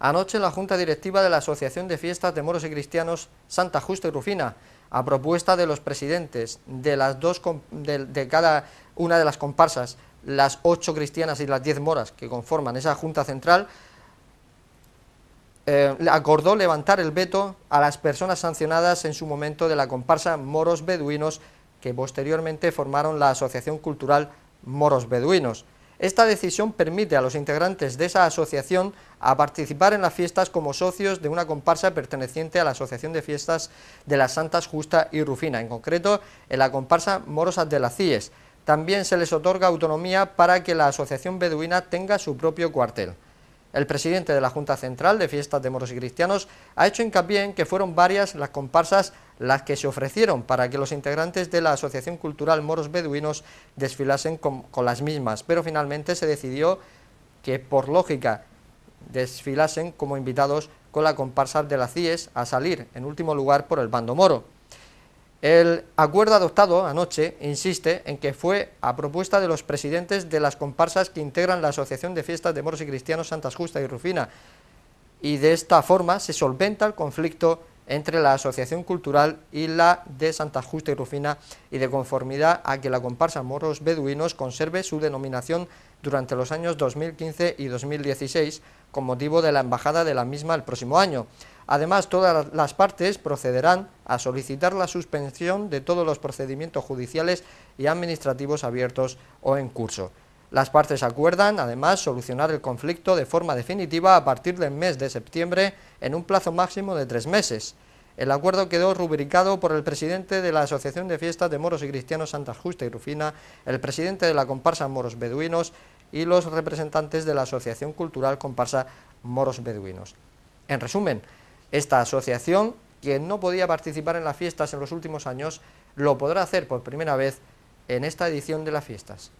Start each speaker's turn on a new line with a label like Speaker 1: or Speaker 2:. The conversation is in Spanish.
Speaker 1: Anoche la Junta Directiva de la Asociación de Fiestas de Moros y Cristianos Santa Justa y Rufina, a propuesta de los presidentes de, las dos, de, cada una de las comparsas, las ocho cristianas y las diez moras que conforman esa Junta Central, eh, acordó levantar el veto a las personas sancionadas en su momento de la comparsa Moros Beduinos, que posteriormente formaron la Asociación Cultural Moros Beduinos. Esta decisión permite a los integrantes de esa asociación a participar en las fiestas como socios de una comparsa perteneciente a la Asociación de Fiestas de las Santas Justa y Rufina, en concreto en la comparsa Morosas de las Cies. También se les otorga autonomía para que la Asociación Beduina tenga su propio cuartel. El presidente de la Junta Central de Fiestas de Moros y Cristianos ha hecho hincapié en que fueron varias las comparsas las que se ofrecieron para que los integrantes de la Asociación Cultural Moros Beduinos desfilasen con, las mismas, pero finalmente se decidió que por lógica desfilasen como invitados con la comparsa de las CIES a salir en último lugar por el bando moro. El acuerdo adoptado anoche insiste en que fue a propuesta de los presidentes de las comparsas que integran la Asociación de Fiestas de Moros y Cristianos Santa Justa y Rufina, y de esta forma se solventa el conflicto entre la Asociación Cultural y la de Santa Justa y Rufina y de conformidad a que la comparsa Moros Beduinos conserve su denominación durante los años 2015 y 2016 con motivo de la embajada de la misma el próximo año. Además, todas las partes procederán a solicitar la suspensión de todos los procedimientos judiciales y administrativos abiertos o en curso. Las partes acuerdan, además, solucionar el conflicto de forma definitiva a partir del mes de septiembre en un plazo máximo de tres meses. El acuerdo quedó rubricado por el presidente de la Asociación de Fiestas de Moros y Cristianos Santa Justa y Rufina, el presidente de la comparsa Moros Beduinos y los representantes de la Asociación Cultural Comparsa Moros Beduinos. En resumen, esta asociación, quien no podía participar en las fiestas en los últimos años, lo podrá hacer por primera vez en esta edición de las fiestas.